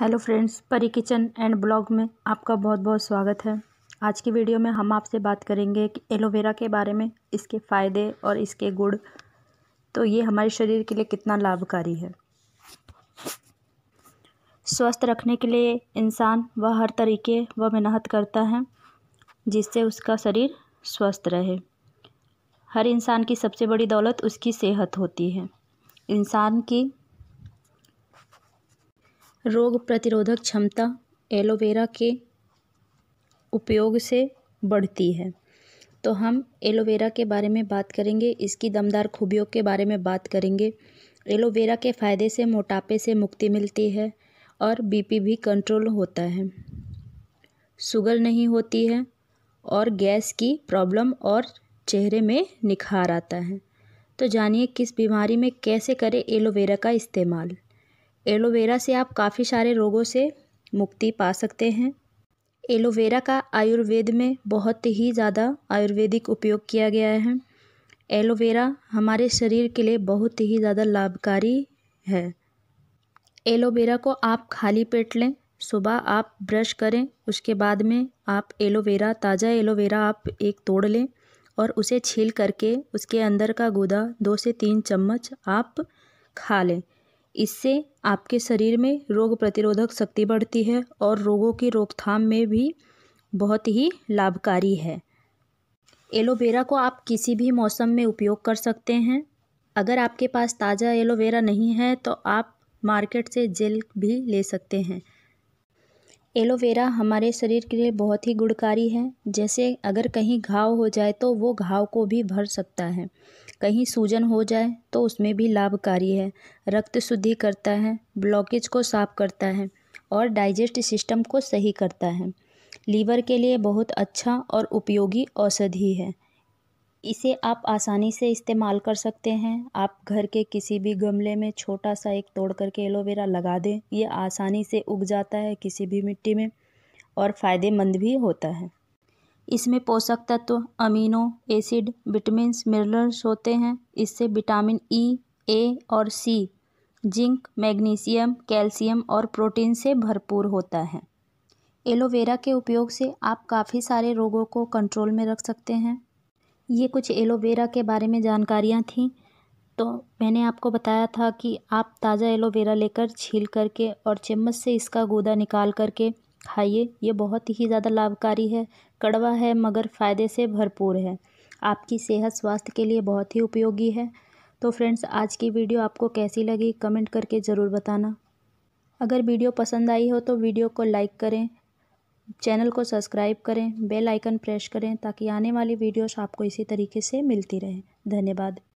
hello friends Pari kitchen and blog में आपका बहुत बहुत स्वागत है आज की वीडियो में हम आपसे बात करेंगे कि एलोवेरा के बारे में इसके फ़ायदे और इसके गुड़ तो ये हमारे शरीर के लिए कितना लाभकारी है स्वस्थ रखने के लिए इंसान वह हर तरीके व मेहनत करता है जिससे उसका शरीर स्वस्थ रहे हर इंसान की सबसे बड़ी दौलत उसकी सेहत होती है इंसान की रोग प्रतिरोधक क्षमता एलोवेरा के उपयोग से बढ़ती है तो हम एलोवेरा के बारे में बात करेंगे इसकी दमदार खूबियों के बारे में बात करेंगे एलोवेरा के फ़ायदे से मोटापे से मुक्ति मिलती है और बीपी भी कंट्रोल होता है शुगर नहीं होती है और गैस की प्रॉब्लम और चेहरे में निखार आता है तो जानिए किस बीमारी में कैसे करें एलोवेरा का इस्तेमाल एलोवेरा से आप काफ़ी सारे रोगों से मुक्ति पा सकते हैं एलोवेरा का आयुर्वेद में बहुत ही ज़्यादा आयुर्वेदिक उपयोग किया गया है एलोवेरा हमारे शरीर के लिए बहुत ही ज़्यादा लाभकारी है एलोवेरा को आप खाली पेट लें सुबह आप ब्रश करें उसके बाद में आप एलोवेरा ताज़ा एलोवेरा आप एक तोड़ लें और उसे छील करके उसके अंदर का गुदा दो से तीन चम्मच आप खा लें इससे आपके शरीर में रोग प्रतिरोधक शक्ति बढ़ती है और रोगों की रोकथाम में भी बहुत ही लाभकारी है एलोवेरा को आप किसी भी मौसम में उपयोग कर सकते हैं अगर आपके पास ताज़ा एलोवेरा नहीं है तो आप मार्केट से जेल भी ले सकते हैं एलोवेरा हमारे शरीर के लिए बहुत ही गुणकारी है जैसे अगर कहीं घाव हो जाए तो वो घाव को भी भर सकता है कहीं सूजन हो जाए तो उसमें भी लाभकारी है रक्त शुद्धि करता है ब्लॉकेज को साफ करता है और डाइजेस्ट सिस्टम को सही करता है लीवर के लिए बहुत अच्छा और उपयोगी औषधि है इसे आप आसानी से इस्तेमाल कर सकते हैं आप घर के किसी भी गमले में छोटा सा एक तोड़ करके एलोवेरा लगा दें ये आसानी से उग जाता है किसी भी मिट्टी में और फ़ायदेमंद भी होता है इसमें पोषक तत्व तो अमीनो एसिड विटामिन मिनरल्स होते हैं इससे विटामिन ई ए और सी जिंक मैग्नीशियम कैल्शियम और प्रोटीन से भरपूर होता है एलोवेरा के उपयोग से आप काफ़ी सारे रोगों को कंट्रोल में रख सकते हैं ये कुछ एलोवेरा के बारे में जानकारियाँ थीं तो मैंने आपको बताया था कि आप ताज़ा एलोवेरा लेकर छील करके और चम्मच से इसका गूदा निकाल करके खाइए ये बहुत ही ज़्यादा लाभकारी है कड़वा है मगर फ़ायदे से भरपूर है आपकी सेहत स्वास्थ्य के लिए बहुत ही उपयोगी है तो फ्रेंड्स आज की वीडियो आपको कैसी लगी कमेंट करके ज़रूर बताना अगर वीडियो पसंद आई हो तो वीडियो को लाइक करें चैनल को सब्सक्राइब करें बेल आइकन प्रेस करें ताकि आने वाली वीडियोस आपको इसी तरीके से मिलती रहें धन्यवाद